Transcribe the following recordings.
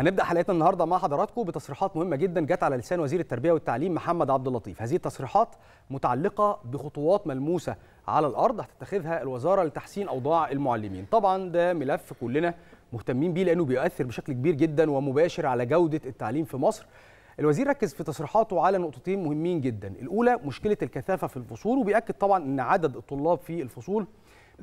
هنبدا حلقتنا النهارده مع حضراتكم بتصريحات مهمه جدا جت على لسان وزير التربيه والتعليم محمد عبد اللطيف هذه التصريحات متعلقه بخطوات ملموسه على الارض هتتخذها الوزاره لتحسين اوضاع المعلمين طبعا ده ملف كلنا مهتمين بيه لانه بيؤثر بشكل كبير جدا ومباشر على جوده التعليم في مصر الوزير ركز في تصريحاته على نقطتين مهمين جدا الاولى مشكله الكثافه في الفصول وبيأكد طبعا ان عدد الطلاب في الفصول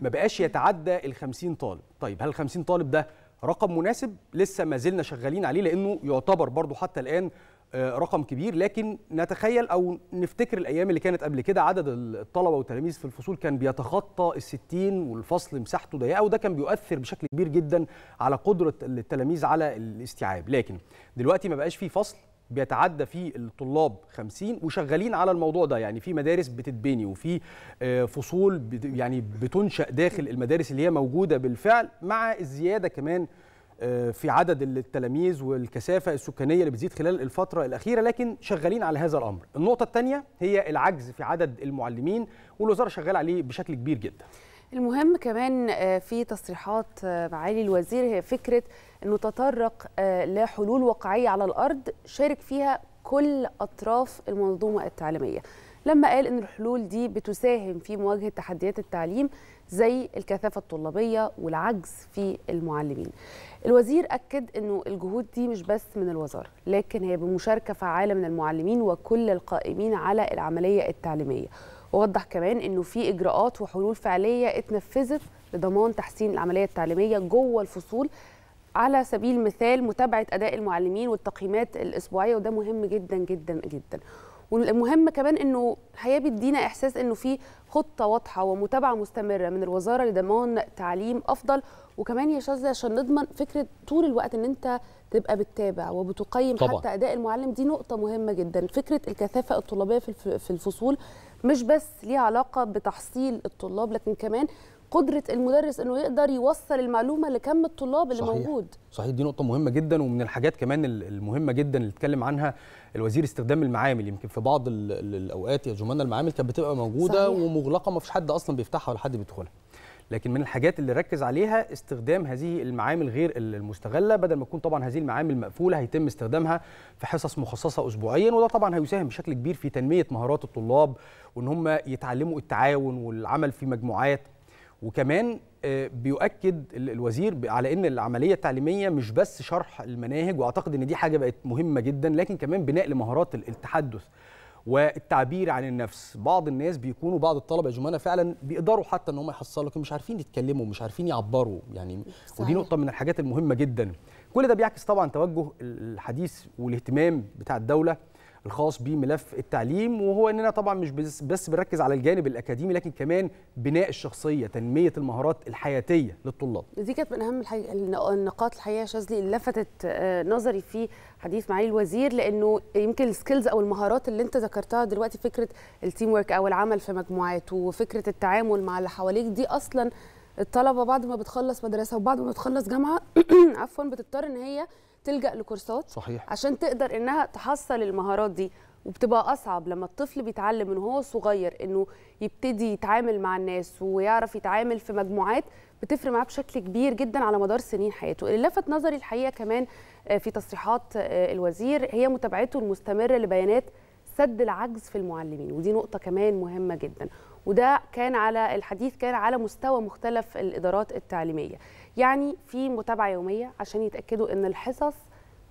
ما بقاش يتعدى ال 50 طالب طيب هل 50 طالب ده رقم مناسب لسه ما زلنا شغالين عليه لانه يعتبر برضه حتى الان آه، رقم كبير لكن نتخيل او نفتكر الايام اللي كانت قبل كده عدد الطلبه والتلاميذ في الفصول كان بيتخطى ال 60 والفصل مساحته ضيقه وده كان بيؤثر بشكل كبير جدا على قدره التلاميذ على الاستيعاب لكن دلوقتي ما بقاش في فصل بيتعدى فيه الطلاب 50 وشغالين على الموضوع ده يعني في مدارس بتتبني وفي آه، فصول بت يعني بتنشأ داخل المدارس اللي هي موجودة بالفعل مع الزيادة كمان آه، في عدد التلاميذ والكثافة السكانية اللي بتزيد خلال الفترة الأخيرة لكن شغالين على هذا الأمر النقطة الثانية هي العجز في عدد المعلمين والوزارة شغال عليه بشكل كبير جداً المهم كمان آه، في تصريحات آه، معالي الوزير هي فكره انه تطرق آه، لحلول واقعيه على الارض شارك فيها كل اطراف المنظومه التعليميه لما قال ان الحلول دي بتساهم في مواجهه تحديات التعليم زي الكثافه الطلابيه والعجز في المعلمين. الوزير اكد انه الجهود دي مش بس من الوزاره لكن هي بمشاركه فعاله من المعلمين وكل القائمين على العمليه التعليميه ووضح كمان انه في اجراءات وحلول فعليه اتنفذت لضمان تحسين العمليه التعليميه جوه الفصول على سبيل المثال متابعه اداء المعلمين والتقييمات الاسبوعيه وده مهم جدا جدا جدا والمهم كمان انه الحقيقه بيدينا احساس انه في خطه واضحه ومتابعه مستمره من الوزاره لضمان تعليم افضل وكمان يا شاذ عشان نضمن فكره طول الوقت ان انت تبقى بتتابع وبتقيم طبعا. حتى اداء المعلم دي نقطه مهمه جدا فكره الكثافه الطلابيه في الفصول مش بس ليها علاقه بتحصيل الطلاب لكن كمان قدره المدرس انه يقدر يوصل المعلومه لكم الطلاب اللي صحيح. موجود صحيح دي نقطه مهمه جدا ومن الحاجات كمان المهمه جدا اللي اتكلم عنها الوزير استخدام المعامل يمكن في بعض الاوقات يا زملاء المعامل كانت بتبقى موجوده صحيح. ومغلقه ما فيش حد اصلا بيفتحها ولا حد بيدخلها لكن من الحاجات اللي ركز عليها استخدام هذه المعامل غير المستغله بدل ما تكون طبعا هذه المعامل مقفوله هيتم استخدامها في حصص مخصصه اسبوعيا وده طبعا هيساهم بشكل كبير في تنميه مهارات الطلاب وان هم يتعلموا التعاون والعمل في مجموعات وكمان آه، بيؤكد الوزير على ان العمليه التعليميه مش بس شرح المناهج واعتقد ان دي حاجه بقت مهمه جدا لكن كمان بناء لمهارات التحدث والتعبير عن النفس بعض الناس بيكونوا بعض الطلبه يا جمانه فعلا بيقدروا حتى ان هم يحصلوا لكن مش عارفين يتكلموا مش عارفين يعبروا يعني صحيح. ودي نقطه من الحاجات المهمه جدا كل ده بيعكس طبعا توجه الحديث والاهتمام بتاع الدوله الخاص بملف التعليم وهو اننا طبعا مش بس, بس بنركز على الجانب الاكاديمي لكن كمان بناء الشخصيه تنميه المهارات الحياتيه للطلاب دي كانت من اهم الحي... النقاط الحقيقه شاذلي اللي لفتت آه، نظري في حديث معالي الوزير لانه يمكن السكيلز او المهارات اللي انت ذكرتها دلوقتي فكره التيم ورك او العمل في مجموعات وفكره التعامل مع اللي حواليك دي اصلا الطلبه بعد ما بتخلص مدرسه وبعد ما بتخلص جامعه عفوا بتضطر ان هي تلجا لكورسات صحيح عشان تقدر انها تحصل المهارات دي وبتبقى اصعب لما الطفل بيتعلم من هو صغير انه يبتدي يتعامل مع الناس ويعرف يتعامل في مجموعات بتفرق معاه بشكل كبير جدا على مدار سنين حياته اللي لفت نظري الحقيقه كمان آه، في تصريحات آه، الوزير هي متابعته المستمره لبيانات سد العجز في المعلمين ودي نقطه كمان مهمه جدا وده كان على الحديث كان على مستوى مختلف الادارات التعليميه يعني في متابعه يوميه عشان يتاكدوا ان الحصص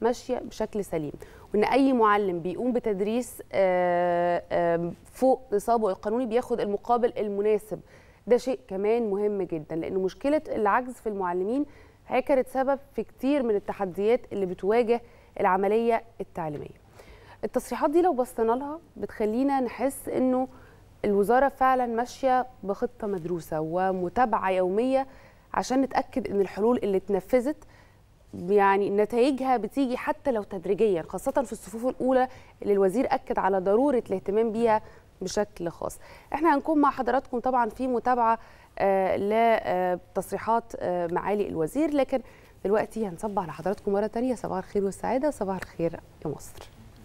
ماشيه بشكل سليم وان اي معلم بيقوم بتدريس آه، آه، فوق نصابه القانوني بياخد المقابل المناسب ده شيء كمان مهم جدا لان مشكله العجز في المعلمين هي كانت سبب في كتير من التحديات اللي بتواجه العمليه التعليميه التصريحات دي لو بصينا لها بتخلينا نحس انه الوزاره فعلا ماشيه بخطه مدروسه ومتابعه يوميه عشان نتاكد ان الحلول اللي اتنفذت يعني نتائجها بتيجي حتى لو تدريجيا خاصه في الصفوف الاولى اللي الوزير اكد على ضروره الاهتمام بيها بشكل خاص احنا هنكون مع حضراتكم طبعا في متابعه آه، لتصريحات آه، معالي الوزير لكن دلوقتي هنصب على حضراتكم مره ثانيه صباح الخير والسعاده صباح الخير يا مصر